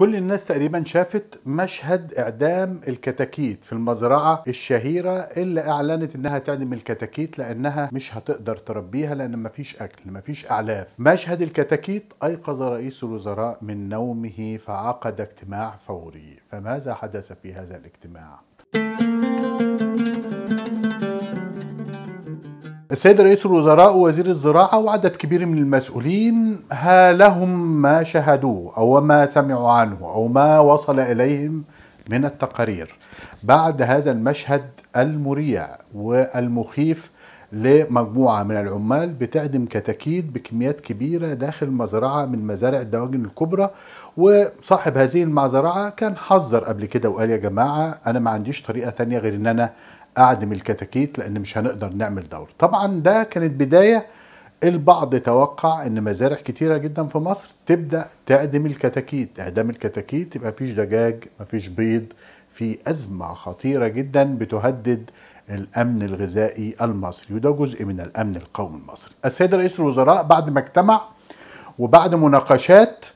كل الناس تقريبا شافت مشهد اعدام الكتاكيت في المزرعه الشهيره اللي اعلنت انها تعدم الكتاكيت لانها مش هتقدر تربيها لان مفيش اكل مفيش اعلاف مشهد الكتاكيت ايقظ رئيس الوزراء من نومه فعقد اجتماع فوري فماذا حدث في هذا الاجتماع السيد رئيس الوزراء ووزير الزراعة وعدد كبير من المسؤولين هالهم ما شاهدوه أو ما سمعوا عنه أو ما وصل إليهم من التقارير بعد هذا المشهد المريع والمخيف لمجموعة من العمال بتعدم كتاكيد بكميات كبيرة داخل مزرعة من مزارع الدواجن الكبرى وصاحب هذه المزرعة كان حذر قبل كده وقال يا جماعة أنا ما عنديش طريقة تانية غير إن أنا اعدم الكتاكيت لان مش هنقدر نعمل دور طبعا ده كانت بدايه البعض توقع ان مزارع كتيره جدا في مصر تبدا تعدم الكتاكيت اعدام الكتاكيت يبقى مفيش دجاج مفيش بيض في ازمه خطيره جدا بتهدد الامن الغذائي المصري وده جزء من الامن القومي المصري السيد رئيس الوزراء بعد ما اجتمع وبعد مناقشات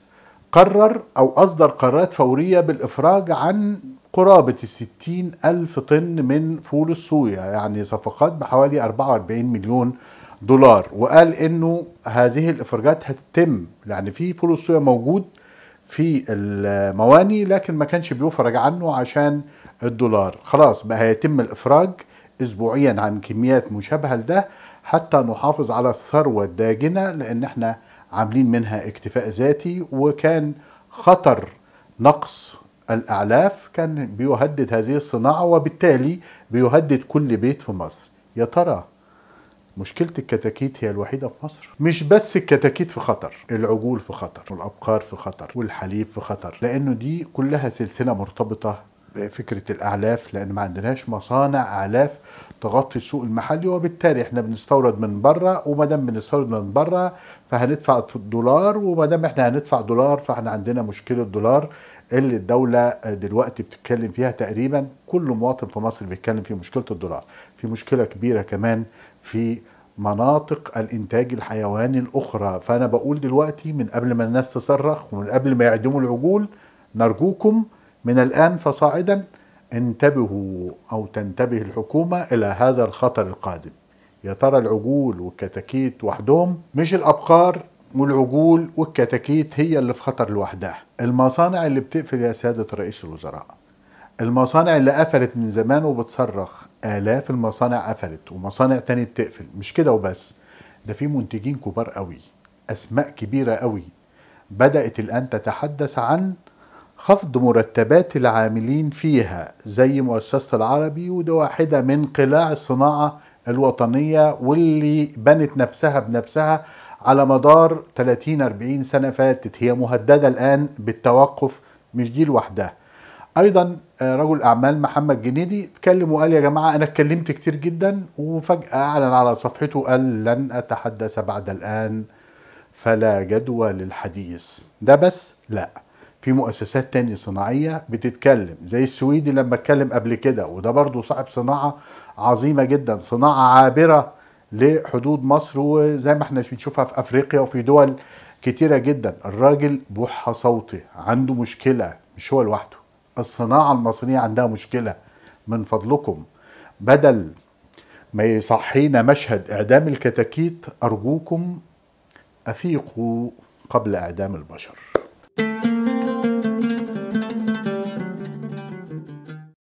قرر او اصدر قرارات فوريه بالافراج عن قرابة الستين ألف طن من فول الصويا يعني صفقات بحوالي 44 مليون دولار وقال انه هذه الافراجات هتتم يعني في فول الصويا موجود في المواني لكن ما كانش بيفرج عنه عشان الدولار خلاص بقى هيتم الافراج اسبوعيا عن كميات مشابهه لده حتى نحافظ على الثروه الداجنه لان احنا عاملين منها اكتفاء ذاتي وكان خطر نقص الأعلاف كان بيهدد هذه الصناعة وبالتالي بيهدد كل بيت في مصر يا ترى مشكلة الكتاكيت هي الوحيدة في مصر مش بس الكتاكيت في خطر العجول في خطر والأبقار في خطر والحليب في خطر لأنه دي كلها سلسلة مرتبطة فكره الاعلاف لان ما عندناش مصانع اعلاف تغطي السوق المحلي وبالتالي احنا بنستورد من بره وما دام بنستورد من بره فهندفع في الدولار وما دام احنا هندفع دولار فاحنا عندنا مشكله دولار اللي الدوله دلوقتي بتتكلم فيها تقريبا كل مواطن في مصر بيتكلم في مشكله الدولار في مشكله كبيره كمان في مناطق الانتاج الحيواني الاخرى فانا بقول دلوقتي من قبل ما الناس تصرخ ومن قبل ما يعدموا العجول نرجوكم من الآن فصاعدا انتبهوا أو تنتبه الحكومة إلى هذا الخطر القادم يا ترى العجول والكتاكيت وحدهم مش الأبقار والعجول والكتاكيت هي اللي في خطر لوحدها المصانع اللي بتقفل يا سيادة رئيس الوزراء المصانع اللي قفلت من زمان وبتصرخ آلاف المصانع قفلت ومصانع تانية بتقفل مش كده وبس ده في منتجين كبار قوي أسماء كبيرة قوي بدأت الآن تتحدث عن خفض مرتبات العاملين فيها زي مؤسسة العربي وده واحدة من قلاع الصناعة الوطنية واللي بنت نفسها بنفسها على مدار 30-40 سنة فاتت هي مهددة الآن بالتوقف مش دي لوحدها ايضا آه، رجل اعمال محمد جنيدي اتكلم وقال يا جماعه انا اتكلمت كتير جدا وفجاه اعلن على صفحته قال لن اتحدث بعد الان فلا جدوى للحديث ده بس لا في مؤسسات تانية صناعية بتتكلم زي السويدي لما اتكلم قبل كده وده برضو صاحب صناعة عظيمة جدا صناعة عابرة لحدود مصر وزي ما احنا بنشوفها في افريقيا وفي دول كتيرة جدا الراجل بوحة صوتي عنده مشكلة مش هو لوحده الصناعة المصرية عندها مشكلة من فضلكم بدل ما يصحينا مشهد إعدام الكتاكيت أرجوكم أفيقوا قبل إعدام البشر thank you